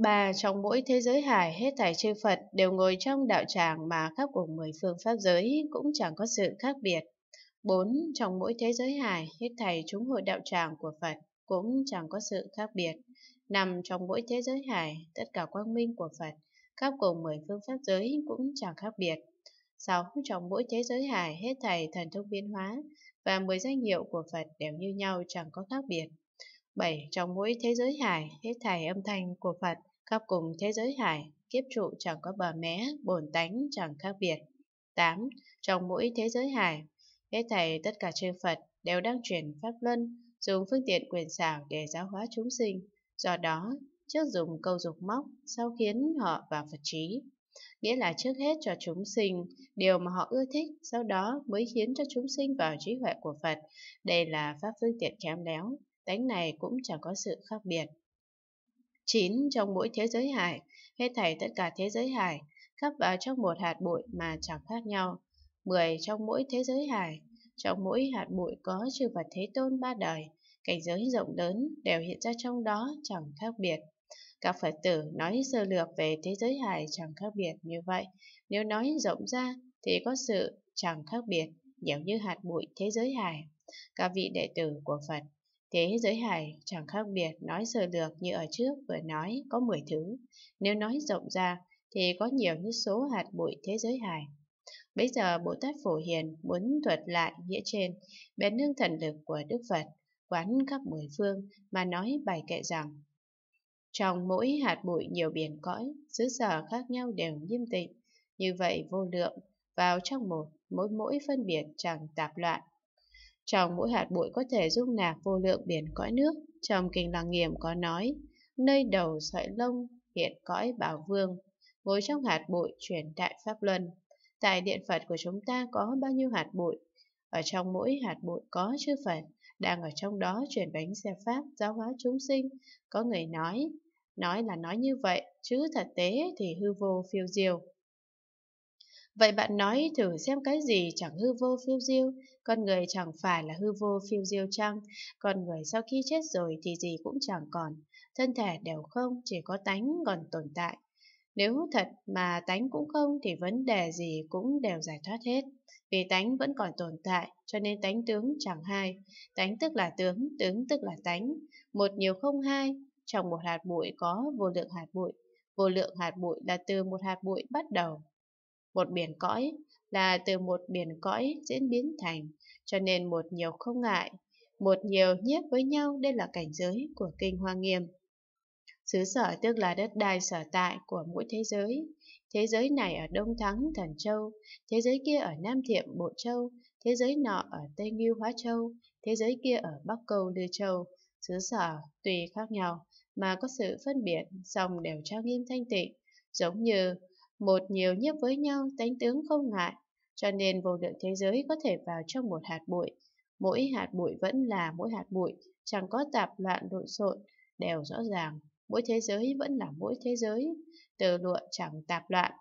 ba trong mỗi thế giới hải hết thảy chư Phật đều ngồi trong đạo tràng mà khắp của mười phương pháp giới cũng chẳng có sự khác biệt. bốn Trong mỗi thế giới hải hết thảy chúng hội đạo tràng của Phật cũng chẳng có sự khác biệt. năm trong mỗi thế giới hải, tất cả quang minh của Phật, khắp cùng mười phương pháp giới cũng chẳng khác biệt. sáu Trong mỗi thế giới hải hết thảy thần thông biến hóa và mười danh hiệu của Phật đều như nhau chẳng có khác biệt. 7. Trong mỗi thế giới hải, hết thảy âm thanh của Phật khắp cùng thế giới hải, kiếp trụ chẳng có bờ mé, bổn tánh chẳng khác biệt. 8. Trong mỗi thế giới hải, hết thầy tất cả chư Phật đều đang truyền pháp luân, dùng phương tiện quyền xảo để giáo hóa chúng sinh. Do đó, trước dùng câu dục móc, sau khiến họ vào Phật trí. Nghĩa là trước hết cho chúng sinh điều mà họ ưa thích, sau đó mới khiến cho chúng sinh vào trí huệ của Phật. Đây là pháp phương tiện khéo léo, tánh này cũng chẳng có sự khác biệt. 9. Trong mỗi thế giới hải, hết thảy tất cả thế giới hải, khắp vào trong một hạt bụi mà chẳng khác nhau. 10. Trong mỗi thế giới hải, trong mỗi hạt bụi có chư Phật Thế Tôn ba đời, cảnh giới rộng lớn đều hiện ra trong đó chẳng khác biệt. Các Phật tử nói sơ lược về thế giới hải chẳng khác biệt như vậy, nếu nói rộng ra thì có sự chẳng khác biệt, nhiều như hạt bụi thế giới hải. Các vị đệ tử của Phật Thế giới hải chẳng khác biệt nói sơ lược như ở trước vừa nói có 10 thứ. Nếu nói rộng ra thì có nhiều như số hạt bụi thế giới hải. Bây giờ Bồ Tát Phổ Hiền muốn thuật lại nghĩa trên, bèn nương thần lực của Đức Phật quán khắp mười phương mà nói bài kệ rằng Trong mỗi hạt bụi nhiều biển cõi, xứ sở khác nhau đều nghiêm tịnh, như vậy vô lượng, vào trong một, mỗi mỗi phân biệt chẳng tạp loạn, trong mỗi hạt bụi có thể dung nạp vô lượng biển cõi nước. Trong kinh lăng nghiêm có nói, nơi đầu sợi lông hiện cõi bảo vương, ngồi trong hạt bụi truyền đại pháp luân. Tại điện Phật của chúng ta có bao nhiêu hạt bụi? Ở trong mỗi hạt bụi có chư Phật, đang ở trong đó truyền bánh xe Pháp, giáo hóa chúng sinh. Có người nói, nói là nói như vậy, chứ thật tế thì hư vô phiêu diêu. Vậy bạn nói thử xem cái gì chẳng hư vô phiêu diêu, con người chẳng phải là hư vô phiêu diêu chăng? Con người sau khi chết rồi thì gì cũng chẳng còn, thân thể đều không, chỉ có tánh còn tồn tại. Nếu thật mà tánh cũng không thì vấn đề gì cũng đều giải thoát hết. Vì tánh vẫn còn tồn tại, cho nên tánh tướng chẳng hai. Tánh tức là tướng, tướng tức là tánh. Một nhiều không hai, trong một hạt bụi có vô lượng hạt bụi. Vô lượng hạt bụi là từ một hạt bụi bắt đầu, một biển cõi là từ một biển cõi diễn biến thành, cho nên một nhiều không ngại, một nhiều nhiếp với nhau đây là cảnh giới của kinh hoa nghiêm. Xứ sở tức là đất đai sở tại của mỗi thế giới. Thế giới này ở Đông Thắng, Thần Châu, thế giới kia ở Nam Thiệm, Bộ Châu, thế giới nọ ở Tây Ngưu, Hóa Châu, thế giới kia ở Bắc Câu, Lư Châu. Xứ sở tùy khác nhau mà có sự phân biệt, song đều trang nghiêm thanh tịnh, giống như một nhiều nhiếp với nhau tánh tướng không ngại, cho nên vô lượng thế giới có thể vào trong một hạt bụi. Mỗi hạt bụi vẫn là mỗi hạt bụi, chẳng có tạp loạn lộn xộn, đều rõ ràng. Mỗi thế giới vẫn là mỗi thế giới, từ luận chẳng tạp loạn,